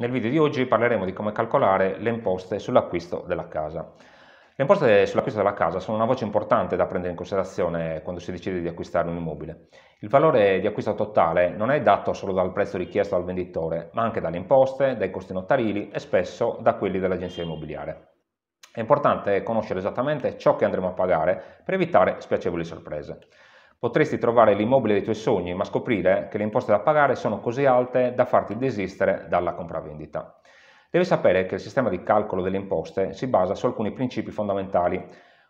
Nel video di oggi parleremo di come calcolare le imposte sull'acquisto della casa. Le imposte sull'acquisto della casa sono una voce importante da prendere in considerazione quando si decide di acquistare un immobile. Il valore di acquisto totale non è dato solo dal prezzo richiesto dal venditore, ma anche dalle imposte, dai costi notarili e spesso da quelli dell'agenzia immobiliare. È importante conoscere esattamente ciò che andremo a pagare per evitare spiacevoli sorprese. Potresti trovare l'immobile dei tuoi sogni, ma scoprire che le imposte da pagare sono così alte da farti desistere dalla compravendita. Devi sapere che il sistema di calcolo delle imposte si basa su alcuni principi fondamentali,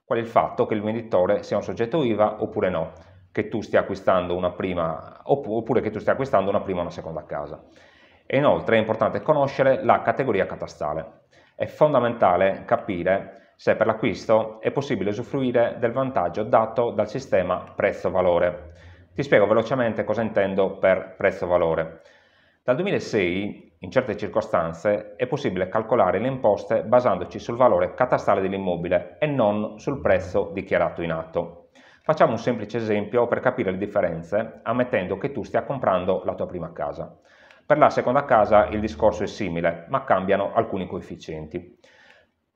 quali il fatto che il venditore sia un soggetto IVA oppure no, che tu stia acquistando una prima oppure che tu stia acquistando una prima o una seconda casa. E inoltre è importante conoscere la categoria catastale. È fondamentale capire se per l'acquisto è possibile usufruire del vantaggio dato dal sistema prezzo-valore. Ti spiego velocemente cosa intendo per prezzo-valore. Dal 2006, in certe circostanze, è possibile calcolare le imposte basandoci sul valore catastale dell'immobile e non sul prezzo dichiarato in atto. Facciamo un semplice esempio per capire le differenze, ammettendo che tu stia comprando la tua prima casa. Per la seconda casa il discorso è simile, ma cambiano alcuni coefficienti.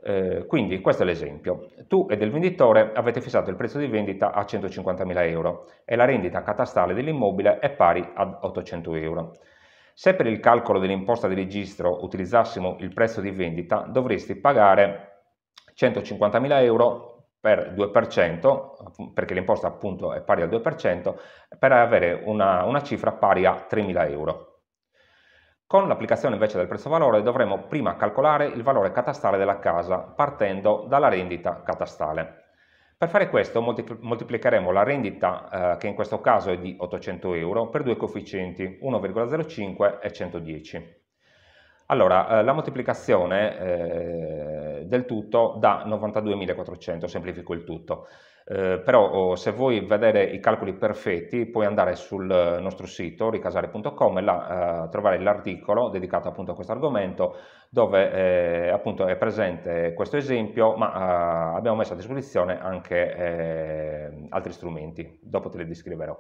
Eh, quindi questo è l'esempio. Tu e del venditore avete fissato il prezzo di vendita a 150.000 euro e la rendita catastale dell'immobile è pari ad 800 euro. Se per il calcolo dell'imposta di registro utilizzassimo il prezzo di vendita dovresti pagare 150.000 euro per 2%, perché l'imposta appunto è pari al 2%, per avere una, una cifra pari a 3.000 euro. Con l'applicazione invece del prezzo valore dovremo prima calcolare il valore catastale della casa partendo dalla rendita catastale. Per fare questo moltiplicheremo la rendita eh, che in questo caso è di 800 euro per due coefficienti 1,05 e 110. Allora, eh, la moltiplicazione eh, del tutto da 92.400, semplifico il tutto. Eh, però oh, se vuoi vedere i calcoli perfetti puoi andare sul nostro sito ricasare.com e là eh, trovare l'articolo dedicato appunto a questo argomento dove eh, appunto è presente questo esempio ma eh, abbiamo messo a disposizione anche eh, altri strumenti, dopo te li descriverò.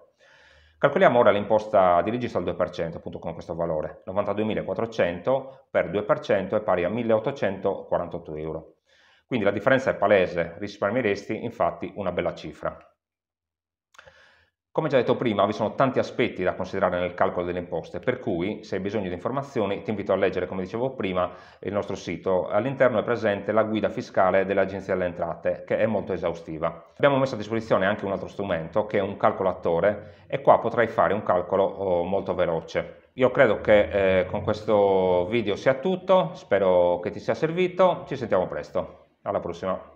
Calcoliamo ora l'imposta di registro al 2%, appunto con questo valore. 92.400 per 2% è pari a 1.848 euro. Quindi la differenza è palese, risparmieresti infatti una bella cifra. Come già detto prima, vi sono tanti aspetti da considerare nel calcolo delle imposte, per cui se hai bisogno di informazioni ti invito a leggere, come dicevo prima, il nostro sito. All'interno è presente la guida fiscale dell'Agenzia delle Entrate, che è molto esaustiva. Abbiamo messo a disposizione anche un altro strumento, che è un calcolatore, e qua potrai fare un calcolo oh, molto veloce. Io credo che eh, con questo video sia tutto, spero che ti sia servito, ci sentiamo presto, alla prossima.